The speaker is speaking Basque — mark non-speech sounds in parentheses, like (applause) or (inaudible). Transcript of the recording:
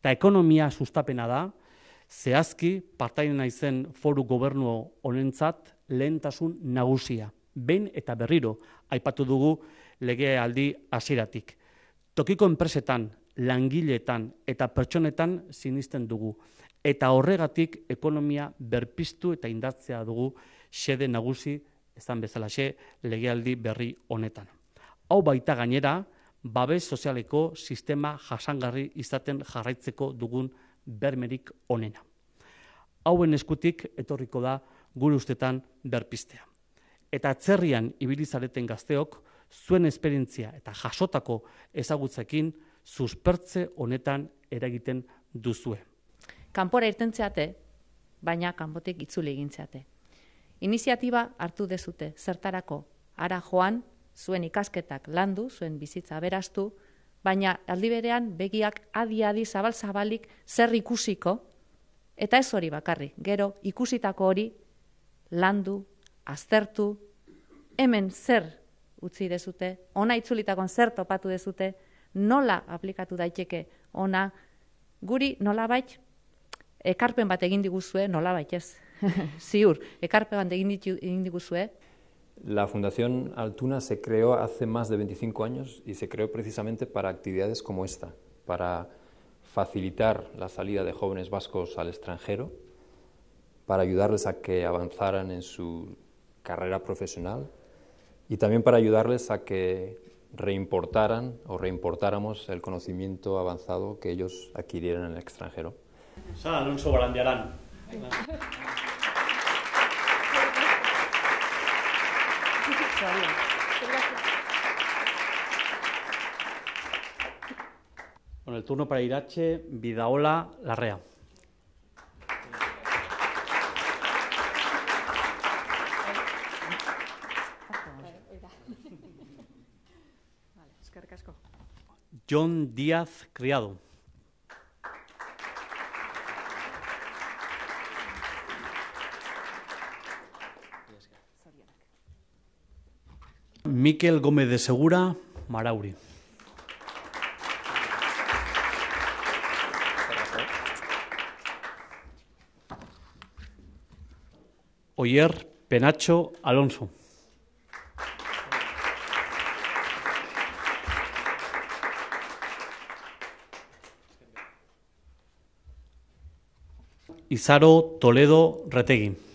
eta ekonomia sustapena da, zehazki partaino naizen foru gobernu honentzat lehentasun nagusia. ben eta berriro, aipatu dugu legealdi aldi asiratik. Tokiko enpresetan, langiletan eta pertsonetan sinisten dugu. Eta horregatik ekonomia berpistu eta indartzea dugu xede nagusi, ezan bezala xe, legealdi berri honetan. Hau baita gainera, babes sozialeko sistema jasangarri izaten jarraitzeko dugun bermerik onena. Hauen eskutik etorriko da gure ustetan berpistea. Eta atzerrian ibilizareten gazteok, zuen esperientzia eta jasotako ezagutzekin suspertze honetan eragiten duzue. Kanpora irtentzeate, baina kanpotik itzule egintzeate. Iniziatiba hartu dezute, zertarako, ara joan, zuen ikasketak landu, zuen bizitza beraztu, baina aldiberean begiak adi-adi zabal-zabalik zer ikusiko, eta ez hori bakarri, gero ikusitako hori landu, aztertu, hemen zer utzi dezute, ona itzulitakon zer topatu dezute, nola aplikatu daiteke ona, guri nola bait, ekarpen bat egin diguzue, nola bait ez, (laughs) ziur, ekarpen bat egin diguzue, La Fundación Altuna se creó hace más de 25 años y se creó precisamente para actividades como esta, para facilitar la salida de jóvenes vascos al extranjero, para ayudarles a que avanzaran en su carrera profesional y también para ayudarles a que reimportaran o reimportáramos el conocimiento avanzado que ellos adquirieran en el extranjero. Con el turno para Irache, Vidaola, Larrea. John Díaz Criado. Miquel Gómez de Segura, Marauri. Oyer Penacho Alonso. Izaro Toledo Retegui.